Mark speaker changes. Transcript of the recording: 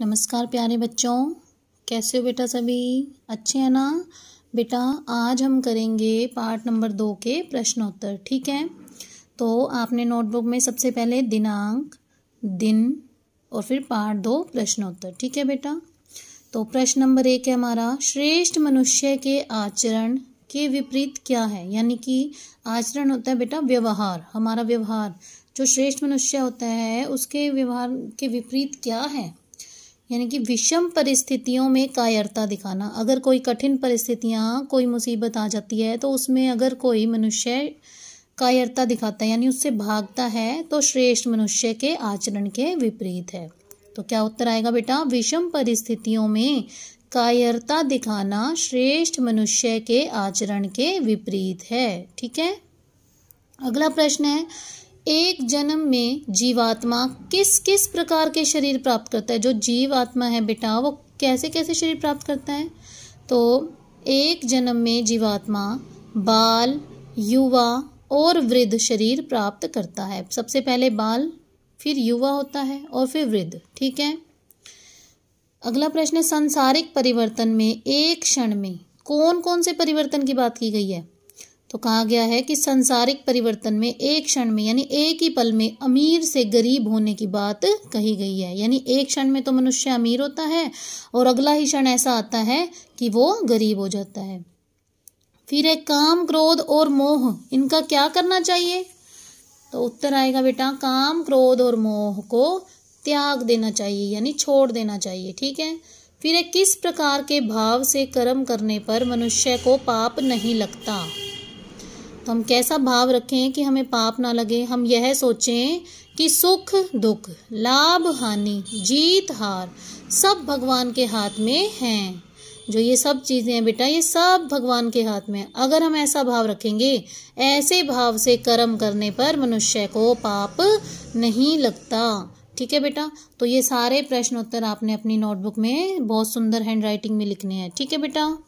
Speaker 1: नमस्कार प्यारे बच्चों कैसे हो बेटा सभी अच्छे हैं ना बेटा आज हम करेंगे पार्ट नंबर दो के प्रश्नोत्तर ठीक है तो आपने नोटबुक में सबसे पहले दिनांक दिन और फिर पार्ट दो प्रश्नोत्तर ठीक है बेटा तो प्रश्न नंबर एक है हमारा श्रेष्ठ मनुष्य के आचरण के विपरीत क्या है यानी कि आचरण होता है बेटा व्यवहार हमारा व्यवहार जो श्रेष्ठ मनुष्य होता है उसके व्यवहार के विपरीत क्या है यानी कि विषम परिस्थितियों में कायरता दिखाना अगर कोई कठिन परिस्थितियाँ कोई मुसीबत आ जाती है तो उसमें अगर कोई मनुष्य कायरता दिखाता है यानी उससे भागता है तो श्रेष्ठ मनुष्य के आचरण के विपरीत है तो क्या उत्तर आएगा बेटा विषम परिस्थितियों में कायरता दिखाना श्रेष्ठ मनुष्य के आचरण के विपरीत है ठीक है अगला प्रश्न है एक जन्म में जीवात्मा किस किस प्रकार के शरीर प्राप्त करता है जो जीव आत्मा है बेटा वो कैसे कैसे शरीर प्राप्त करता है तो एक जन्म में जीवात्मा बाल युवा और वृद्ध शरीर प्राप्त करता है सबसे पहले बाल फिर युवा होता है और फिर वृद्ध ठीक है अगला प्रश्न है सांसारिक परिवर्तन में एक क्षण में कौन कौन से परिवर्तन की बात की गई है तो कहा गया है कि संसारिक परिवर्तन में एक क्षण में यानी एक ही पल में अमीर से गरीब होने की बात कही गई है यानी एक क्षण में तो मनुष्य अमीर होता है और अगला ही क्षण ऐसा आता है कि वो गरीब हो जाता है फिर है काम क्रोध और मोह इनका क्या करना चाहिए तो उत्तर आएगा बेटा काम क्रोध और मोह को त्याग देना चाहिए यानी छोड़ देना चाहिए ठीक है फिर है किस प्रकार के भाव से कर्म करने पर मनुष्य को पाप नहीं लगता हम कैसा भाव रखें कि हमें पाप ना लगे हम यह सोचें कि सुख दुख लाभ हानि जीत हार सब भगवान के हाथ में हैं जो ये सब चीज़ें हैं बेटा ये सब भगवान के हाथ में अगर हम ऐसा भाव रखेंगे ऐसे भाव से कर्म करने पर मनुष्य को पाप नहीं लगता ठीक है बेटा तो ये सारे प्रश्न उत्तर आपने अपनी नोटबुक में बहुत सुंदर हैंड राइटिंग में लिखने हैं ठीक है बेटा